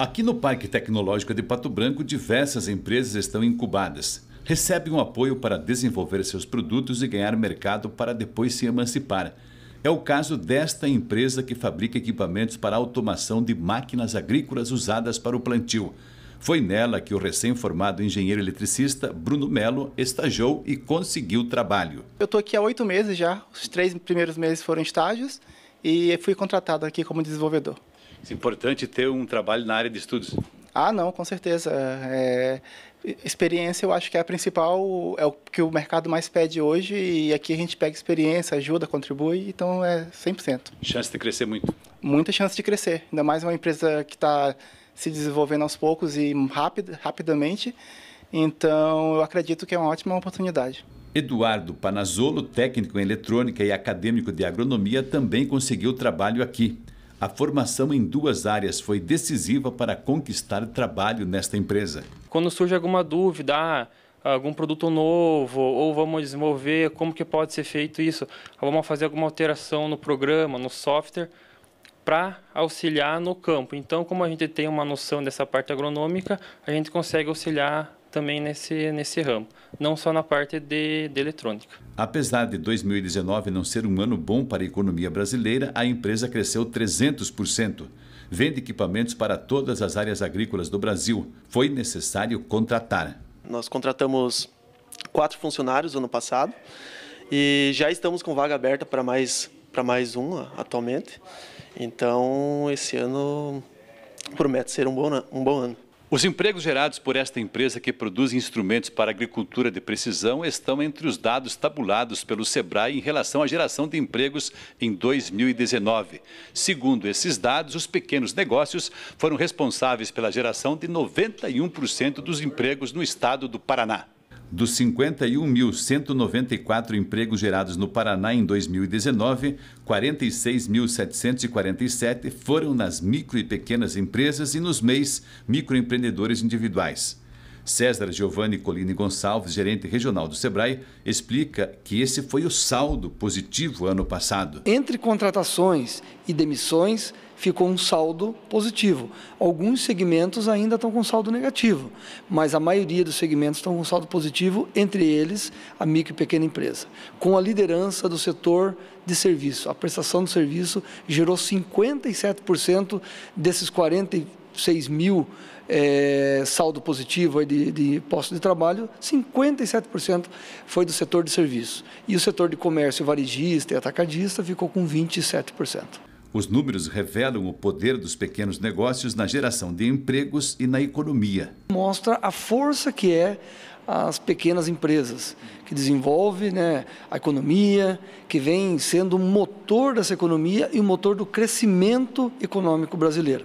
Aqui no Parque Tecnológico de Pato Branco, diversas empresas estão incubadas. Recebem um apoio para desenvolver seus produtos e ganhar mercado para depois se emancipar. É o caso desta empresa que fabrica equipamentos para automação de máquinas agrícolas usadas para o plantio. Foi nela que o recém-formado engenheiro eletricista Bruno Melo estagiou e conseguiu trabalho. Eu estou aqui há oito meses já, os três primeiros meses foram estágios e fui contratado aqui como desenvolvedor é importante ter um trabalho na área de estudos. Ah, não, com certeza. É, é, experiência, eu acho que é a principal, é o que o mercado mais pede hoje, e aqui a gente pega experiência, ajuda, contribui, então é 100%. Chance de crescer muito? Muita chance de crescer, ainda mais uma empresa que está se desenvolvendo aos poucos e rapid, rapidamente, então eu acredito que é uma ótima oportunidade. Eduardo Panazzolo, técnico em eletrônica e acadêmico de agronomia, também conseguiu trabalho aqui. A formação em duas áreas foi decisiva para conquistar trabalho nesta empresa. Quando surge alguma dúvida, ah, algum produto novo, ou vamos desenvolver, como que pode ser feito isso? Ou vamos fazer alguma alteração no programa, no software, para auxiliar no campo. Então, como a gente tem uma noção dessa parte agronômica, a gente consegue auxiliar também nesse, nesse ramo, não só na parte de, de, eletrônica. Apesar de 2019 não ser um ano bom para a economia brasileira, a empresa cresceu 300%. Vende equipamentos para todas as áreas agrícolas do Brasil. Foi necessário contratar. Nós contratamos quatro funcionários ano passado e já estamos com vaga aberta para mais, para mais um atualmente. Então, esse ano promete ser um bom, um bom ano. Os empregos gerados por esta empresa que produz instrumentos para agricultura de precisão estão entre os dados tabulados pelo SEBRAE em relação à geração de empregos em 2019. Segundo esses dados, os pequenos negócios foram responsáveis pela geração de 91% dos empregos no estado do Paraná. Dos 51.194 empregos gerados no Paraná em 2019, 46.747 foram nas micro e pequenas empresas e nos MEIs, microempreendedores individuais. César Giovanni Colini Gonçalves, gerente regional do Sebrae, explica que esse foi o saldo positivo ano passado. Entre contratações e demissões, ficou um saldo positivo. Alguns segmentos ainda estão com saldo negativo, mas a maioria dos segmentos estão com saldo positivo, entre eles a micro e pequena empresa. Com a liderança do setor de serviço, a prestação do serviço gerou 57% desses 40 6 mil é, saldo positivo de, de postos de trabalho, 57% foi do setor de serviços. E o setor de comércio varejista e atacadista ficou com 27%. Os números revelam o poder dos pequenos negócios na geração de empregos e na economia. Mostra a força que é as pequenas empresas, que desenvolve né, a economia, que vem sendo o motor dessa economia e o motor do crescimento econômico brasileiro.